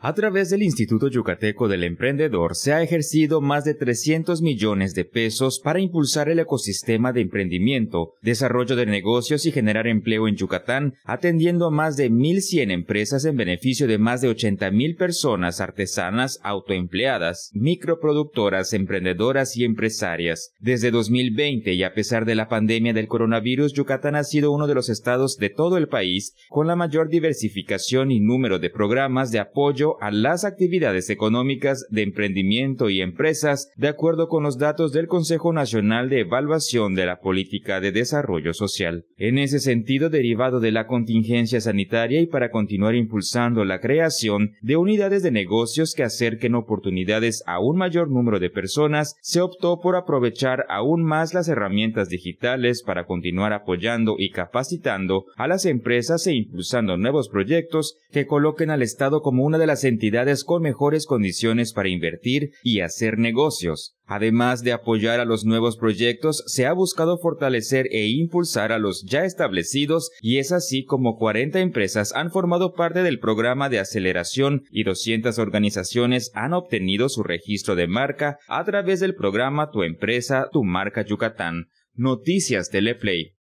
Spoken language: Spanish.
A través del Instituto Yucateco del Emprendedor se ha ejercido más de 300 millones de pesos para impulsar el ecosistema de emprendimiento, desarrollo de negocios y generar empleo en Yucatán, atendiendo a más de 1.100 empresas en beneficio de más de 80.000 personas artesanas, autoempleadas, microproductoras, emprendedoras y empresarias. Desde 2020 y a pesar de la pandemia del coronavirus, Yucatán ha sido uno de los estados de todo el país con la mayor diversificación y número de programas de apoyo a las actividades económicas de emprendimiento y empresas de acuerdo con los datos del Consejo Nacional de Evaluación de la Política de Desarrollo Social. En ese sentido, derivado de la contingencia sanitaria y para continuar impulsando la creación de unidades de negocios que acerquen oportunidades a un mayor número de personas, se optó por aprovechar aún más las herramientas digitales para continuar apoyando y capacitando a las empresas e impulsando nuevos proyectos que coloquen al Estado como una de las entidades con mejores condiciones para invertir y hacer negocios. Además de apoyar a los nuevos proyectos, se ha buscado fortalecer e impulsar a los ya establecidos y es así como 40 empresas han formado parte del programa de aceleración y 200 organizaciones han obtenido su registro de marca a través del programa Tu empresa, tu marca Yucatán. Noticias Teleplay.